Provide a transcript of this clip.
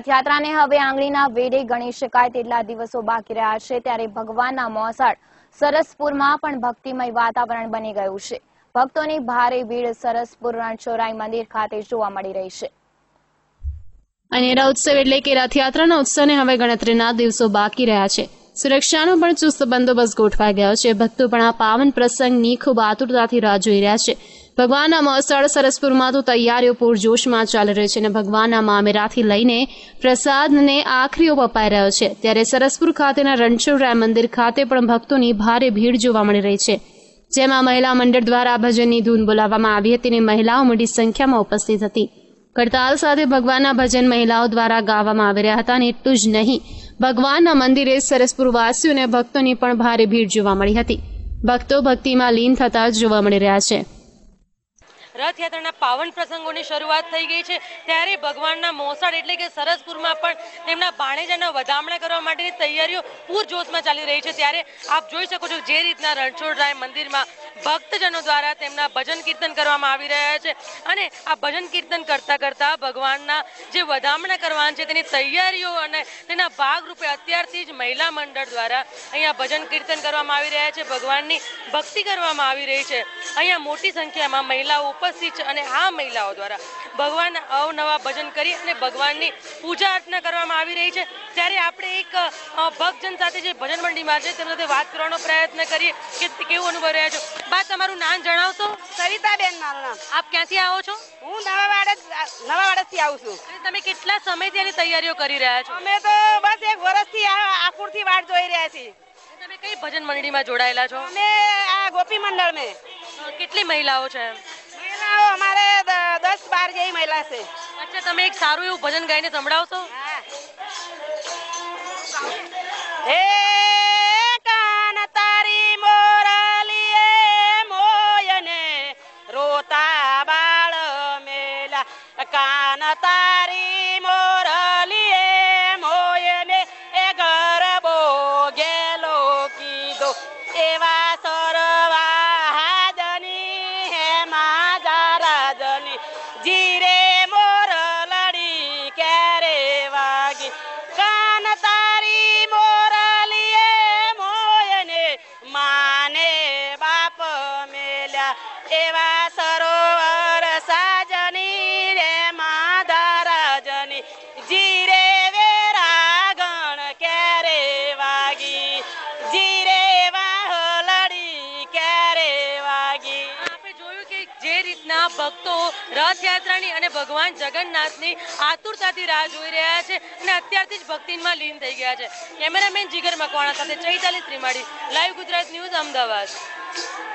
રથયાત્રાને હવે આંગળીના વેડે ગણી શકાય તેટલા દિવસો બાકી રહ્યા છે ત્યારે ભગવાનના મોસાળ સરસપુરમાં પણ ભક્તિમય વાતાવરણ બની ગયું છે ભક્તોની ભારે ભીડ સરસપુર રણછોરાઈ મંદિર ખાતે જોવા મળી રહી છે અનેરા ઉત્સવ એટલે કે રથયાત્રાના ઉત્સવને હવે ગણતરીના દિવસો બાકી રહ્યા છે સુરક્ષાનો પણ ચુસ્ત બંદોબસ્ત ગોઠવાઈ ગયો છે ભક્તો પણ આ પાવન પ્રસંગની ખૂબ આતુરતાથી રાહ જોઈ રહ્યા છે ભગવાનના મહસળ સરસપુરમાં તો તૈયારીઓ પૂરજોશમાં ચાલી રહી છે અને ભગવાનના મામેરાથી લઈને પ્રસાદને આખરીઓ અપાઈ રહ્યો છે ત્યારે સરસપુર ખાતેના રણછોડરાય મંદિર ખાતે પણ ભક્તોની ભારે ભીડ જોવા મળી રહી છે જેમાં મહિલા મંડળ દ્વારા ભજનની ધૂન બોલાવવામાં આવી હતી અને મહિલાઓ મોટી સંખ્યામાં ઉપસ્થિત હતી કડતાલ સાથે ભગવાનના ભજન મહિલાઓ દ્વારા ગાવામાં આવી રહ્યા હતા અને એટલું જ નહીં ભગવાનના મંદિરે સરસપુરવાસીઓ અને ભક્તોની પણ ભારે ભીડ જોવા મળી હતી ભક્તો ભક્તિમાં લીન થતા જોવા મળી રહ્યા છે રથયાત્રાના પાવન પ્રસંગોની શરૂઆત થઈ ગઈ છે ત્યારે ભગવાનના મોસાડ એટલે કે સરસપુરમાં પણ તેમના ભાણેજાના વધામણા કરવા માટેની તૈયારીઓ પૂરજોશમાં ચાલી રહી છે ત્યારે આપ જોઈ શકો છો જે રીતના રણછોડરાય મંદિરમાં ભક્તજનો દ્વારા તેમના ભજન કીર્તન કરવામાં આવી રહ્યા છે અને આ ભજન કીર્તન કરતા કરતા ભગવાનના જે વધામણા કરવાના છે તેની તૈયારીઓ અને તેના ભાગરૂપે અત્યારથી જ મહિલા મંડળ દ્વારા અહીંયા ભજન કીર્તન કરવામાં આવી રહ્યા છે ભગવાનની ભક્તિ કરવામાં આવી રહી છે અહીંયા મોટી સંખ્યામાં મહિલાઓ ઉપર આદિવાસી અને આ મહિલાઓ દ્વારા ભગવાન અવનવા ભજન કરી અને ભગવાનની પૂજા અર્ચના કરવામાં આવી રહી છે ત્યારે આપણે એક ભક્તજન સાથે જે ભજન મંડળીમાં છે તેમની સાથે વાત કરવાનો પ્રયત્ન કરીએ કે કેવું અનુભવ રહ્યા છો બા તમારું નામ જણાવશો સવિતાબેન મારું નામ આપ ક્યાંથી આવો છો હું નવા વાડજ નવા વાડજથી આવું છું તમે કેટલા સમયથી એની તૈયારીઓ કરી રહ્યા છો અમે તો બસ એક વર્ષથી આકુરથી વાટ જોઈ રહ્યા છીએ તમે કઈ ભજન મંડળીમાં જોડાયેલા છો અમે આ ગોપી મંડળ મેં કેટલી મહિલાઓ છે એમ અમારે દસ બાર જેવી મહિલા છે અચ્છા તમે એક સારું એવું ભજન ગાઈને સંભળાવશો હા હે એવા સરોવર સાજની રે માધારાજની જીરે વેરા ગણ ક્યારે વાગી જીરે વાહલડી ક્યારે વાગી આપણે જોયું કે જે રીતના ભક્તો રથયાત્રાની અને ભગવાન જગન્નાથની આતુરતાથી રાહ જોઈ રહ્યા છે અને અત્યારથી જ ભક્તિમાં લીન થઈ ગયા છે કેમેરામેન જીગર મકવાણા સાથે ચૈતાલી ત્રિમાળી લાઈવ ગુજરાત ન્યૂઝ અમદાવાદ